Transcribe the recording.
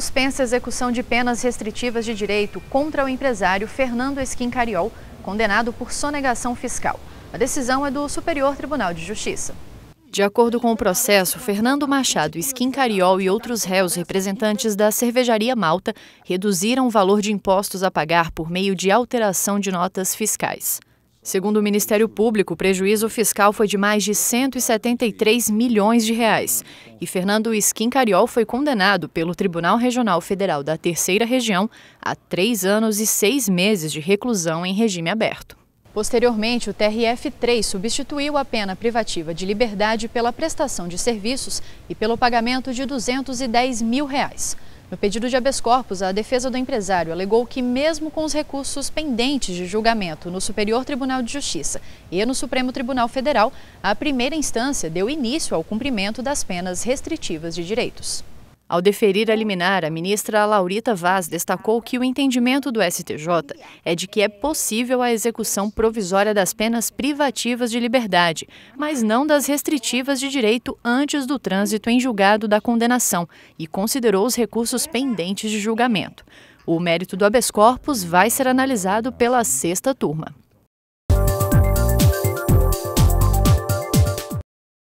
suspensa a execução de penas restritivas de direito contra o empresário Fernando Esquim Cariol, condenado por sonegação fiscal. A decisão é do Superior Tribunal de Justiça. De acordo com o processo, Fernando Machado, Esquim Cariol e outros réus representantes da cervejaria Malta reduziram o valor de impostos a pagar por meio de alteração de notas fiscais. Segundo o Ministério Público, o prejuízo fiscal foi de mais de 173 milhões de reais. E Fernando Esquim Cariol foi condenado pelo Tribunal Regional Federal da Terceira Região a três anos e seis meses de reclusão em regime aberto. Posteriormente, o TRF-3 substituiu a pena privativa de liberdade pela prestação de serviços e pelo pagamento de R$ 210 mil. Reais. No pedido de habeas corpus, a defesa do empresário alegou que, mesmo com os recursos pendentes de julgamento no Superior Tribunal de Justiça e no Supremo Tribunal Federal, a primeira instância deu início ao cumprimento das penas restritivas de direitos. Ao deferir a liminar, a ministra Laurita Vaz destacou que o entendimento do STJ é de que é possível a execução provisória das penas privativas de liberdade, mas não das restritivas de direito antes do trânsito em julgado da condenação e considerou os recursos pendentes de julgamento. O mérito do habeas corpus vai ser analisado pela sexta turma.